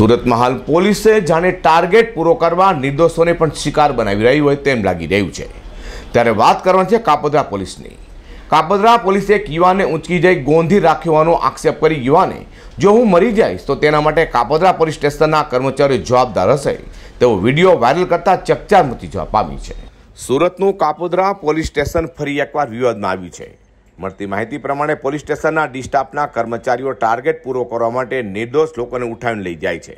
સુરતમાં હાલ પોલીસે જાણે ટાર્ગેટ પૂરો કરવા નિર્દોષોને પણ શિકાર બનાવી રહ્યું હોય તેમ લાગી રહ્યું છે ત્યારે વાત કરવાની છે કાપોદ્રા પોલીસની કાપોદ્રા પોલીસે એક યુવાનને ઊંચકી જઈ ગોંધી રાખ્યો આક્ષેપ કરી યુવાને જો હું મરી જઈશ તો તેના માટે કાપોદ્રા પોલીસ સ્ટેશનના કર્મચારીઓ જવાબદાર હશે તેવો વિડીયો વાયરલ કરતા ચકચાર મચી જવા પામી છે સુરતનું કાપોદરા પોલીસ સ્ટેશન ફરી એકવાર વિવાદમાં આવ્યું છે મળતી માહિતી પ્રમાણે પોલીસ સ્ટેશનના ડિસ્ટાફના કર્મચારીઓ ટાર્ગેટ પૂરો કરવા માટે નિર્દોષ લોકોને ઉઠાવીને લઈ જાય છે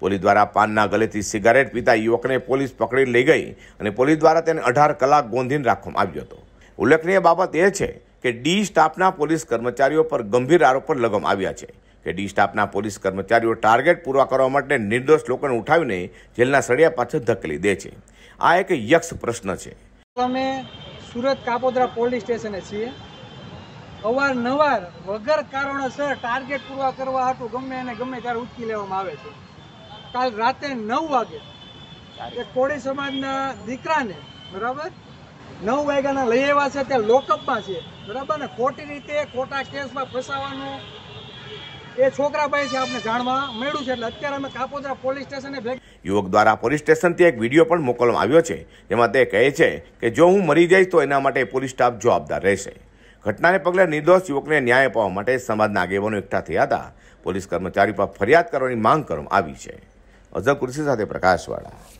પોલીસ દ્વારા પાનના ગલેથી સિગારેટ પીતા યુવકને પોલીસ પકડી લઈ ગઈ અને પોલીસ દ્વારા તેને અઢાર કલાક ગોંધીને રાખવામાં આવ્યો હતો ઉલ્લેખનીય બાબત એ છે કે ડી સ્ટાફના પોલીસ કર્મચારીઓ પર ગંભીર આરોપ લગાવવામાં આવ્યા છે કે ડી સ્ટાફના પોલીસ કર્મચારીઓ ટાર્ગેટ પૂરા કરવા માટે નિર્દોષ લોકોને ઉઠાવીને જેલના સળિયા પાછળ ધકેલી દે છે આ એક યક્ષ પ્રશ્ન છે અમે સુરત કાપોદરા પોલીસ સ્ટેશને છીએ અવારનવાર વગર કારણોસર ટાર્ગેટ પૂરા કરવા હતું ગમે એને ગમે ત્યારે ઉચકી લેવામાં આવે છે કાલ રાતે નવ વાગે એ કોળી સમાજના દીકરાને બરાબર નવ વાગ્યાના લઈ આવ્યા છે ત્યાં લોકઅપમાં છે બરાબર ને ખોટી રીતે ખોટા કેસમાં ફસાવાનું એ છોકરાભાઈ છે આપણે જાણવા મળ્યું છે એટલે અત્યારે અમે કાપોદરા પોલીસ સ્ટેશને ભેગ યુવક દ્વારા પોલીસ સ્ટેશનથી એક વિડીયો પણ મોકલવામાં આવ્યો છે જેમાં તે કહે છે કે જો હું મરી જઈશ તો એના માટે પોલીસ સ્ટાફ જવાબદાર રહેશે ઘટનાને પગલે નિર્દોષ યુવકને ન્યાય અપાવવા માટે સમાજના આગેવાનો એકઠા થયા હતા પોલીસ કર્મચારી પર ફરિયાદ કરવાની માંગ કરવામાં આવી છે અઝર કુર્સી સાથે પ્રકાશવાળા